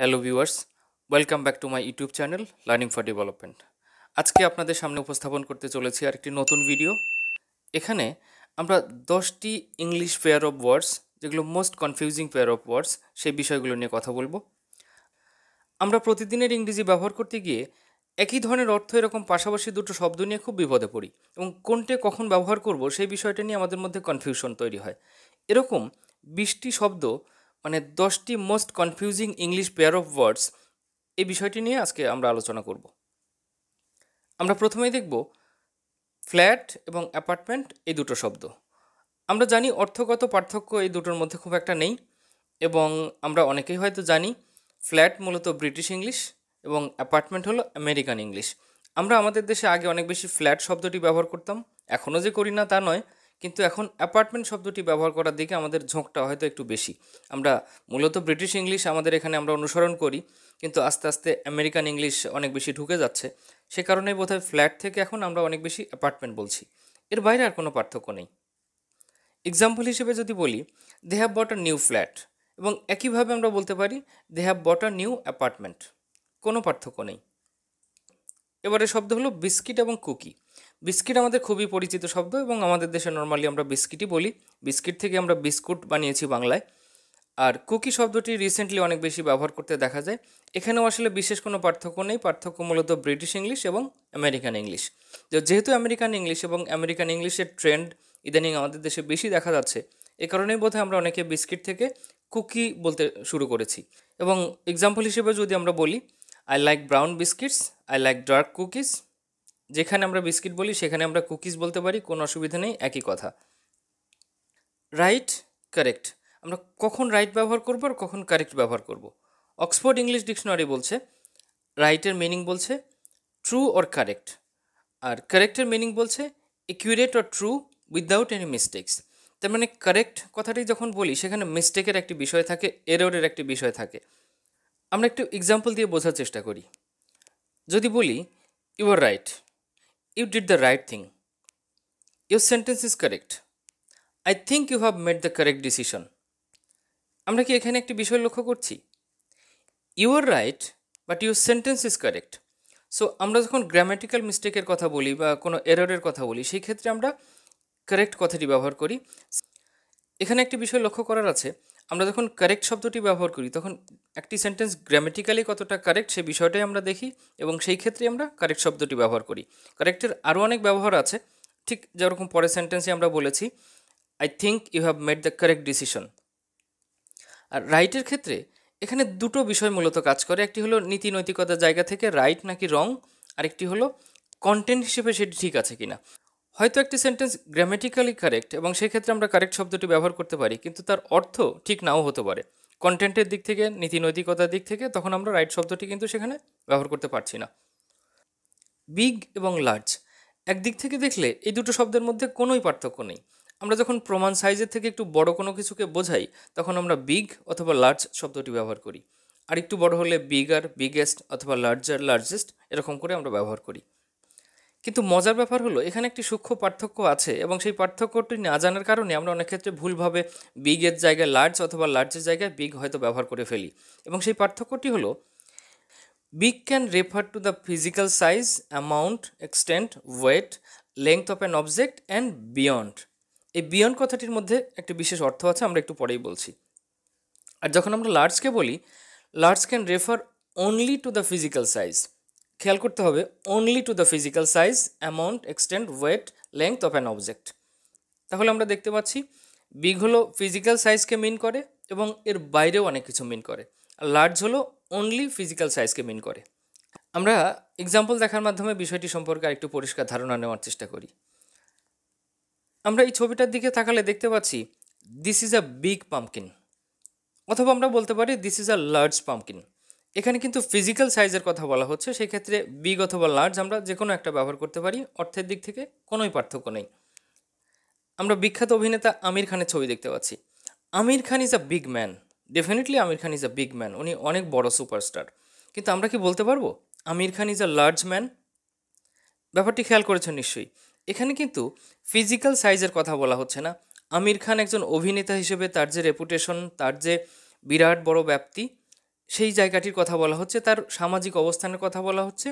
Hello viewers welcome back to my YouTube channel learning for development আজকে আপনাদের সামনে উপস্থাপন করতে চলেছি আর একটি নতুন ভিডিও এখানে আমরা দশটি ইংলিশ পেয়ার অফ ওয়ার্ডস যেগুলো most confusing pair of words সেই বিষয়গুলো নিয়ে কথা বলবো আমরা প্রতিদিনের ইংরেজি ব্যবহার করতে গিয়ে একই ধরনের অর্থ এরকম পাশাপাশি দুটো শব্দ নিয়ে খুব বিপদে পড়ি এবং কোনটা কখন ব্যবহার করব সেই বিষয়টা নিয়ে আমাদের মধ্যে কনফিউশন তৈরি হয় এরকম বিশটি শব্দ মানে দশটি most confusing English pair of words এই বিষয়টি নিয়ে আজকে আমরা আলোচনা করব আমরা প্রথমেই দেখব ফ্ল্যাট এবং অ্যাপার্টমেন্ট এই দুটো শব্দ আমরা জানি অর্থগত পার্থক্য এই দুটোর মধ্যে খুব একটা নেই এবং আমরা অনেকেই হয়তো জানি ফ্ল্যাট মূলত ব্রিটিশ ইংলিশ এবং অ্যাপার্টমেন্ট হলো আমেরিকান ইংলিশ আমরা আমাদের দেশে আগে অনেক বেশি ফ্ল্যাট শব্দটি ব্যবহার করতাম এখনও যে করি না তা নয় কিন্তু এখন অ্যাপার্টমেন্ট শব্দটি ব্যবহার করার দিকে আমাদের ঝোঁকটা হয়তো একটু বেশি আমরা মূলত ব্রিটিশ ইংলিশ আমাদের এখানে আমরা অনুসরণ করি কিন্তু আস্তে আস্তে আমেরিকান ইংলিশ অনেক বেশি ঢুকে যাচ্ছে সে কারণে বোধহয় ফ্ল্যাট থেকে এখন আমরা অনেক বেশি অ্যাপার্টমেন্ট বলছি এর বাইরে আর কোনো পার্থক্য নেই এক্সাম্পল হিসেবে যদি বলি they have bought a new flat এবং একইভাবে আমরা বলতে পারি they have bought a new apartment কোনো পার্থক্য নেই এবারে শব্দ হলো বিস্কিট এবং কুকি বিস্কিট আমাদের খুবই পরিচিত শব্দ এবং আমাদের দেশে নর্মালি আমরা বিস্কিটই বলি বিস্কিট থেকে আমরা বিস্কুট বানিয়েছি বাংলায় আর কুকি শব্দটি রিসেন্টলি অনেক বেশি ব্যবহার করতে দেখা যায় এখানেও আসলে বিশেষ কোনো পার্থক্য নেই পার্থক্য মূলত ব্রিটিশ ইংলিশ এবং আমেরিকান ইংলিশ তো যেহেতু আমেরিকান ইংলিশ এবং আমেরিকান ইংলিশের ট্রেন্ড ইদানিং আমাদের দেশে বেশি দেখা যাচ্ছে এ কারণেই বোধহয় আমরা অনেকে বিস্কিট থেকে কুকি বলতে শুরু করেছি এবং এক্সাম্পল হিসেবে যদি আমরা বলি I like brown biscuits I like dark cookies যেখানে আমরা বিস্কিট বলি সেখানে আমরা কুকিজ বলতে পারি কোনো অসুবিধা নেই একই কথা রাইট কারেক্ট আমরা কখন রাইট ব্যবহার করব আর কখন কারেক্ট ব্যবহার করব অক্সফোর্ড ইংলিশ ডিকশনারি বলছে রাইটের মিনিং বলছে ট্রু অর কারেক্ট আর কারেক্টের মিনিং বলছে accurate or true without any mistakes তার মানে কারেক্ট কথাটি যখন বলি সেখানে মিস্টেকের একটি বিষয় থাকে এরোরের একটি বিষয় থাকে আমরা একটু এক্সাম্পল দিয়ে বোঝার চেষ্টা করি যদি বলি you are right You did the right thing. Your sentence is correct. I think you have made the correct decision. আমরা কি এখানে একটি বিষয় লক্ষ্য করছি you are right but your sentence is correct so আমরা যখন গ্রামাটিক্যাল মিস্টেকের কথা বলি বা কোনো এররের কথা বলি সেই ক্ষেত্রে আমরা কারেক্ট কথাটি ব্যবহার করি এখানে একটি বিষয় লক্ষ্য করার আছে আমরা যখন কারেক্ট শব্দটি ব্যবহার করি তখন একটি সেন্টেন্স গ্রামেটিক্যালি কতটা কারেক্ট সেই বিষয়টাই আমরা দেখি এবং সেই ক্ষেত্রে আমরা কারেক্ট শব্দটি ব্যবহার করি কারেক্টের আরও অনেক ব্যবহার আছে ঠিক যেরকম পরের সেন্টেন্সে আমরা বলেছি I think you have made the correct decision আর রাইটের ক্ষেত্রে এখানে দুটো বিষয় মূলত কাজ করে একটি হলো নীতি নৈতিকতার জায়গা থেকে রাইট নাকি রং আরেকটি হলো কন্টেন্ট হিসেবে সেটি ঠিক আছে কিনা হয়তো একটি সেন্টেন্স গ্রামেটিক্যালি কারেক্ট এবং সেক্ষেত্রে আমরা কারেক্ট শব্দটি ব্যবহার করতে পারি কিন্তু তার অর্থ ঠিক নাও হতে পারে কন্টেন্টের দিক থেকে নীতি নৈতিকতার দিক থেকে তখন আমরা রাইট শব্দটি কিন্তু সেখানে ব্যবহার করতে পারছি না বিগ এবং লার্জ একদিক থেকে দেখলে এই দুটো শব্দের মধ্যে কোনোই পার্থক্য নেই আমরা যখন প্রমাণ সাইজের থেকে একটু বড় কোনো কিছুকে বোঝাই তখন আমরা বিগ অথবা লার্জ শব্দটি ব্যবহার করি আর একটু বড় হলে বিগার বিগেস্ট অথবা লার্জার লার্জেস্ট এরকম করে আমরা ব্যবহার করি কিন্তু মজার ব্যাপার হলো এখানে একটি সূক্ষ্ম পার্থক্য আছে এবং সেই পার্থক্যটি না জানার কারণে আমরা অনেক ক্ষেত্রে ভুলভাবে বিগের জায়গায় লার্জ অথবা লার্জের জায়গায় বিগ হয়তো ব্যবহার করে ফেলি এবং সেই পার্থক্যটি হলো big can refer to the physical size amount extent weight length of an object and beyond এই বিয়ন্ড কথাটির মধ্যে একটি বিশেষ অর্থ আছে আমরা একটু পরেই বলছি আর যখন আমরা লার্জকে বলি large can refer only to the physical size খেয়াল করতে হবে only to the physical size amount extend weight length of an object তাহলে আমরা দেখতে পাচ্ছি বিগ হলো ফিজিক্যাল সাইজকে মিন করে এবং এর বাইরেও অনেক কিছু মিন করে আর লার্জ হলো অনলি ফিজিক্যাল সাইজকে মিন করে আমরা এক্সাম্পল দেখার মাধ্যমে বিষয়টি সম্পর্কে আরেকটু পরিষ্কার ধারণা নেওয়ার চেষ্টা করি আমরা এই ছবিটার দিকে তাকালে দেখতে পাচ্ছি this is a big pumpkin অথবা আমরা বলতে পারি this is a large pumpkin এখানে কিন্তু ফিজিক্যাল সাইজের কথা বলা হচ্ছে সেক্ষেত্রে বিগ অথবা লার্জ আমরা যে কোনো একটা ব্যবহার করতে পারি অর্থের দিক থেকে কোনোই পার্থক্য নেই আমরা বিখ্যাত অভিনেতা আমির খানের ছবি দেখতে পাচ্ছি Aamir Khan is a big man definitely Aamir Khan is a big man উনি অনেক বড় সুপারস্টার কিন্তু আমরা কি বলতে পারবো Aamir Khan is a large man ব্যাপারটি খেয়াল করেছেন নিশ্চয়ই এখানে কিন্তু ফিজিক্যাল সাইজের কথা বলা হচ্ছে না আমির খান একজন অভিনেতা হিসেবে তার যে রেপুটেশন তার যে বিরাট বড় ব্যাপ্তি সেই জায়গাটির কথা বলা হচ্ছে তার সামাজিক অবস্থানের কথা বলা হচ্ছে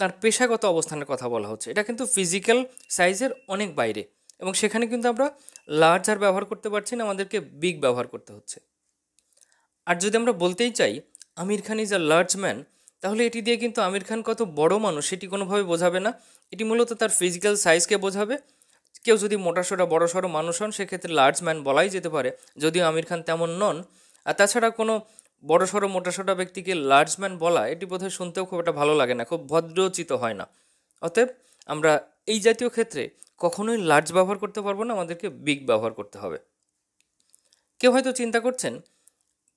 তার পেশাগত অবস্থানের কথা বলা হচ্ছে এটা কিন্তু ফিজিক্যাল সাইজের অনেক বাইরে এবং সেখানে কিন্তু আমরা লার্জ আর ব্যবহার করতে পারছি না আমাদেরকে বিগ ব্যবহার করতে হচ্ছে আর যদি আমরা বলতেই চাই Aamir Khan is a large man তাহলে এটি দিয়ে কিন্তু আমির খান কত বড় মানুষ সেটি কোনোভাবে বোঝাবে না এটি মূলত তার ফিজিক্যাল সাইজকে বোঝাবে কেউ যদি মোটাসোটা সড়ো মানুষ হন সেক্ষেত্রে লার্জ ম্যান বলাই যেতে পারে যদিও আমির খান তেমন নন আর তাছাড়া কোনো বড়সড় মোটাসোটা ব্যক্তিকে লার্জম্যান বলা এটি বোধহয় শুনতেও খুব একটা ভালো লাগে না খুব ভদ্রচিত হয় না অতএব আমরা এই জাতীয় ক্ষেত্রে কখনোই লার্জ ব্যবহার করতে পারবো না আমাদেরকে বিগ ব্যবহার করতে হবে কেউ হয়তো চিন্তা করছেন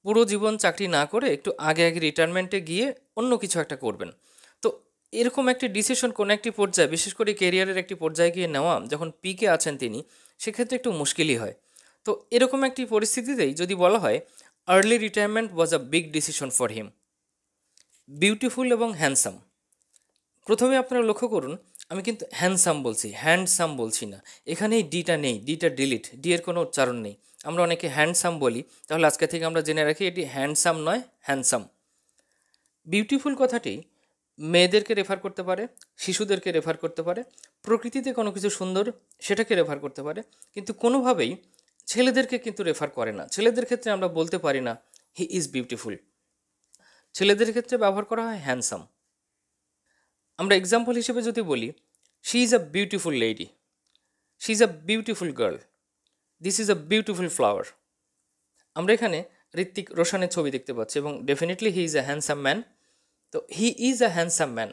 পুরো জীবন চাকরি না করে একটু আগে আগে রিটায়ারমেন্টে গিয়ে অন্য কিছু একটা করবেন তো এরকম একটি ডিসিশন কোনো একটি পর্যায়ে বিশেষ করে কেরিয়ারের একটি পর্যায়ে গিয়ে নেওয়া যখন পিকে আছেন তিনি সেক্ষেত্রে একটু মুশকিলই হয় তো এরকম একটি পরিস্থিতিতেই যদি বলা হয় early retirement was a big decision for him beautiful এবং হ্যান্ডসাম প্রথমে আপনারা লক্ষ্য করুন আমি কিন্তু হ্যান্ডসাম বলছি হ্যান্ডসাম বলছি না এখানে ডিটা নেই ডিটা ডিলিট ডি এর কোনো উচ্চারণ নেই আমরা অনেকে হ্যান্ডসাম বলি তাহলে আজকে থেকে আমরা জেনে রাখি এটি হ্যান্ডসাম নয় হ্যান্ডসাম বিউটিফুল কথাটি মেয়েদেরকে রেফার করতে পারে শিশুদেরকে রেফার করতে পারে প্রকৃতিতে কোনো কিছু সুন্দর সেটাকে রেফার করতে পারে কিন্তু কোনোভাবেই ছেলেদেরকে কিন্তু রেফার করে না ছেলেদের ক্ষেত্রে আমরা বলতে পারি না হি ইজ বিউটিফুল ছেলেদের ক্ষেত্রে ব্যবহার করা হয় হ্যান্ডসাম আমরা এক্সাম্পল হিসেবে যদি বলি she is a beautiful lady she is a beautiful girl this is a beautiful flower আমরা এখানে ঋত্বিক রোশানের ছবি দেখতে পাচ্ছি এবং definitely he is a handsome man তো he is a handsome man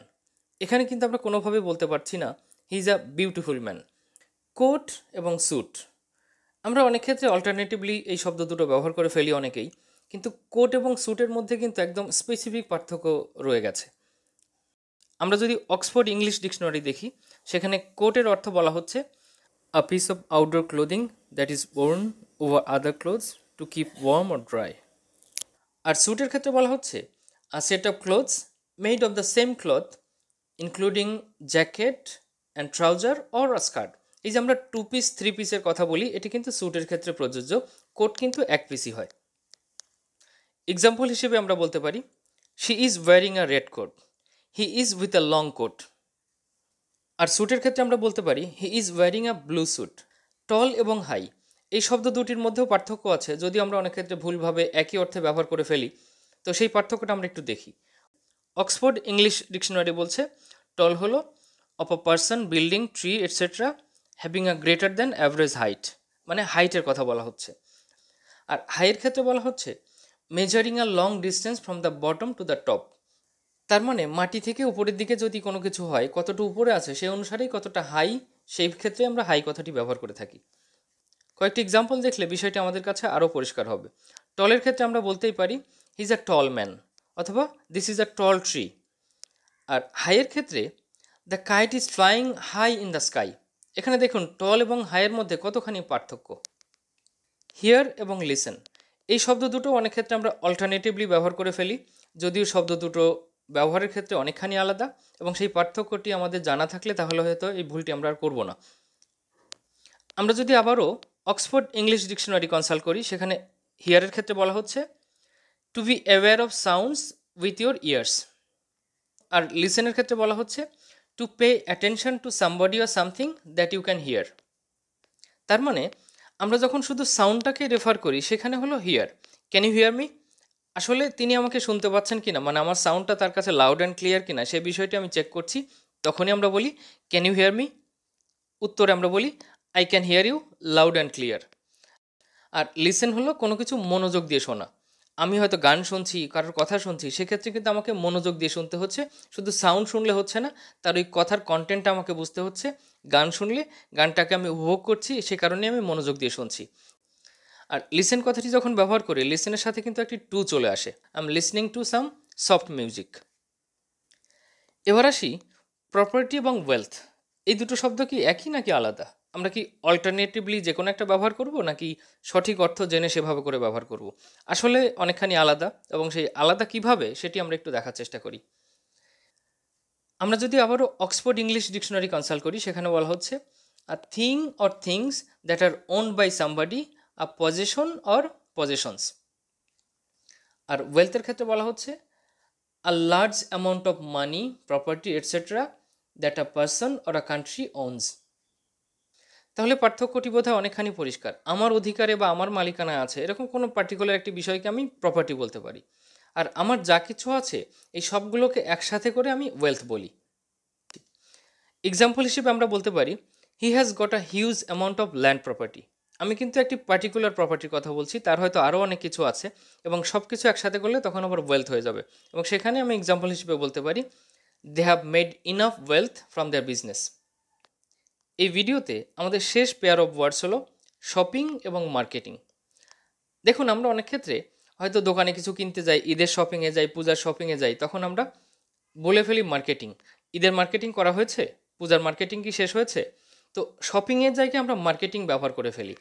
এখানে কিন্তু আমরা কোনোভাবে বলতে পারছি না he is a beautiful man coat এবং স্যুট আমরা অনেক ক্ষেত্রে অল্টারনেটিভলি এই শব্দ দুটো ব্যবহার করে ফেলি অনেকেই কিন্তু কোট এবং স্যুটের মধ্যে কিন্তু একদম স্পেসিফিক পার্থক্য রয়ে গেছে আমরা যদি অক্সফোর্ড ইংলিশ ডিকশনারি দেখি সেখানে কোটের অর্থ বলা হচ্ছে a piece of outdoor clothing that is worn over other clothes to keep warm or dry আর স্যুটের ক্ষেত্রে বলা হচ্ছে a set of clothes made of the same cloth including jacket and trouser or a skirt এই যে আমরা two piece three পিসের কথা বলি এটি কিন্তু স্যুটের ক্ষেত্রে প্রযোজ্য কোট কিন্তু এক পিসই হয় এক্সাম্পল হিসেবে আমরা বলতে পারি she is wearing a red coat he is with a long coat আর স্যুটের ক্ষেত্রে আমরা বলতে পারি he is wearing a blue suit tall এবং হাই এই শব্দ দুটির মধ্যেও পার্থক্য আছে যদি আমরা অনেক ক্ষেত্রে ভুলভাবে একই অর্থে ব্যবহার করে ফেলি তো সেই পার্থক্যটা আমরা একটু দেখি অক্সফোর্ড ইংলিশ ডিকশনারি বলছে টল হলো of a person building tree etcetera having a greater than average height মানে হাইটের কথা বলা হচ্ছে আর হাইয়ের ক্ষেত্রে বলা হচ্ছে measuring a long distance from the bottom to the top তার মানে মাটি থেকে উপরের দিকে যদি কোনো কিছু হয় কতটা উপরে আছে সেই অনুসারেই কতটা হাই সেই ক্ষেত্রে আমরা হাই কথাটি ব্যবহার করে থাকি কয়েকটি এক্সাম্পল দেখলে বিষয়টি আমাদের কাছে আরও পরিষ্কার হবে টলের ক্ষেত্রে আমরা বলতেই পারি he is a tall man অথবা this is a tall tree আর হাইয়ের ক্ষেত্রে the kite is flying high in the sky এখানে দেখুন টল এবং হাইয়ের মধ্যে কতখানি পার্থক্য হিয়ার এবং লিসেন এই শব্দ দুটো অনেক ক্ষেত্রে আমরা অল্টারনেটিভলি ব্যবহার করে ফেলি যদিও শব্দ দুটো ব্যবহারের ক্ষেত্রে অনেকখানি আলাদা এবং সেই পার্থক্যটি আমাদের জানা থাকলে তাহলে হয়তো এই ভুলটি আমরা আর করবো না আমরা যদি আবারও অক্সফোর্ড ইংলিশ ডিকশনারি কনসাল্ট করি সেখানে হিয়ারের ক্ষেত্রে বলা হচ্ছে to be aware of sounds with your ears আর লিসেনের ক্ষেত্রে বলা হচ্ছে to pay attention to somebody or something that you can hear তার মানে আমরা যখন শুধু সাউন্ডটাকে রেফার করি সেখানে হলো hear can you hear me আসলে তিনি আমাকে শুনতে পাচ্ছেন কিনা মানে আমার সাউন্ডটা তার কাছে লাউড অ্যান্ড ক্লিয়ার কিনা সে বিষয়টি আমি চেক করছি তখনই আমরা বলি ক্যান ইউ হিয়ার মি উত্তরে আমরা বলি I can hear you loud and clear আর লিসেন হলো কোনো কিছু মনোযোগ দিয়ে শোনা আমি হয়তো গান শুনছি কারোর কথা শুনছি সেক্ষেত্রে কিন্তু আমাকে মনোযোগ দিয়ে শুনতে হচ্ছে শুধু সাউন্ড শুনলে হচ্ছে না তার ওই কথার কন্টেন্টটা আমাকে বুঝতে হচ্ছে গান শুনলে গানটাকে আমি উপভোগ করছি সে কারণে আমি মনোযোগ দিয়ে শুনছি আর লিসেন কথাটি যখন ব্যবহার করি লিসেনের সাথে কিন্তু একটি টু চলে আসে I'm listening to some soft music এবার আসি প্রপার্টি এবং ওয়েলথ এই দুটো শব্দ কি একই নাকি আলাদা আমরা কি অল্টারনেটিভলি যে কোনো একটা ব্যবহার করব নাকি সঠিক অর্থ জেনে সেভাবে করে ব্যবহার করব আসলে অনেকখানি আলাদা এবং সেই আলাদা কিভাবে সেটি আমরা একটু দেখার চেষ্টা করি আমরা যদি আবারও অক্সফোর্ড ইংলিশ ডিকশনারি কনসাল্ট করি সেখানে বলা হচ্ছে a thing or things that are own by somebody a possession or possessions আর ওয়েলথের ক্ষেত্রে বলা হচ্ছে a large amount of money property etcetera that a person or a country owns তাহলে পার্থক্যটি বোধহয় অনেকখানি পরিষ্কার আমার অধিকারে বা আমার মালিকানায় আছে এরকম কোনো পার্টিকুলার একটি বিষয়কে আমি প্রপার্টি বলতে পারি আর আমার যা কিছু আছে এই সবগুলোকে একসাথে করে আমি ওয়েলথ বলি এক্সাম্পল হিসেবে আমরা বলতে পারি he has got a huge amount of land property আমি কিন্তু একটি পার্টিকুলার প্রপার্টির কথা বলছি তার হয়তো আরও অনেক কিছু আছে এবং সব কিছু একসাথে করলে তখন আবার ওয়েলথ হয়ে যাবে এবং সেখানে আমি এক্সাম্পল হিসেবে বলতে পারি they have made enough wealth from their business এই ভিডিওতে আমাদের শেষ পেয়ার অফ ওয়ার্ডস হলো শপিং এবং মার্কেটিং দেখুন আমরা অনেক ক্ষেত্রে হয়তো দোকানে কিছু কিনতে যাই ঈদের শপিংয়ে যাই পূজার শপিংয়ে যাই তখন আমরা বলে ফেলি মার্কেটিং ঈদের মার্কেটিং করা হয়েছে পূজার মার্কেটিং কি শেষ হয়েছে তো শপিংয়ের জায়গায় আমরা মার্কেটিং ব্যবহার করে ফেলি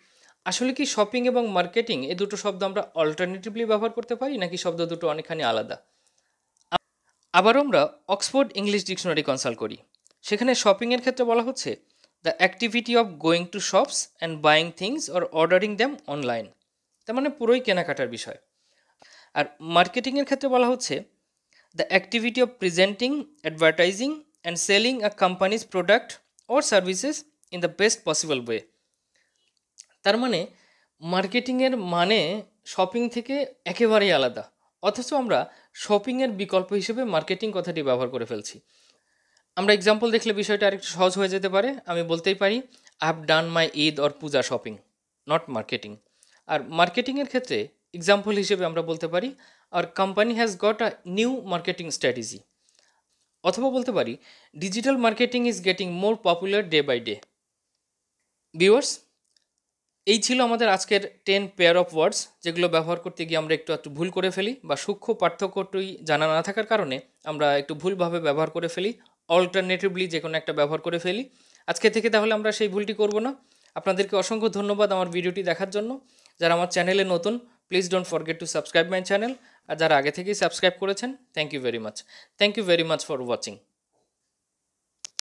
আসলে কি শপিং এবং মার্কেটিং এ দুটো শব্দ আমরা অল্টারনেটিভলি ব্যবহার করতে পারি নাকি শব্দ দুটো অনেকখানি আলাদা আবার আমরা অক্সফোর্ড ইংলিশ ডিকশনারি কনসাল্ট করি সেখানে শপিংয়ের ক্ষেত্রে বলা হচ্ছে the activity of going to shops and buying things or ordering them online তার মানে পুরোই কেনাকাটার বিষয় আর মার্কেটিংয়ের ক্ষেত্রে বলা হচ্ছে the activity of presenting advertising and selling a companies product or services in the best possible way তার মানে মার্কেটিংয়ের মানে শপিং থেকে একেবারেই আলাদা অথচ আমরা শপিংয়ের বিকল্প হিসেবে মার্কেটিং কথাটি ব্যবহার করে ফেলছি আমরা এক্সাম্পল দেখলে বিষয়টা আরেকটু সহজ হয়ে যেতে পারে আমি বলতেই পারি I have done my Eid or Puja shopping not marketing আর মার্কেটিংয়ের ক্ষেত্রে এক্সাম্পল হিসেবে আমরা বলতে পারি আর company has got a new marketing strategy অথবা বলতে পারি digital marketing is getting more popular day by day viewers এই ছিল আমাদের আজকের টেন পেয়ার অফ ওয়ার্ডস যেগুলো ব্যবহার করতে গিয়ে আমরা একটু একটু ভুল করে ফেলি বা সূক্ষ্ম পার্থক্যটুই জানা না থাকার কারণে আমরা একটু ভুলভাবে ব্যবহার করে ফেলি অল্টারনেটিভলি যে কোনো একটা ব্যবহার করে ফেলি আজকে থেকে তাহলে আমরা সেই ভুলটি করব না আপনাদেরকে অসংখ্য ধন্যবাদ আমার ভিডিওটি দেখার জন্য যারা আমার চ্যানেলে নতুন please don't forget to subscribe my channel আর যারা আগে থেকেই সাবস্ক্রাইব করেছেন thank you very much thank you very much for watching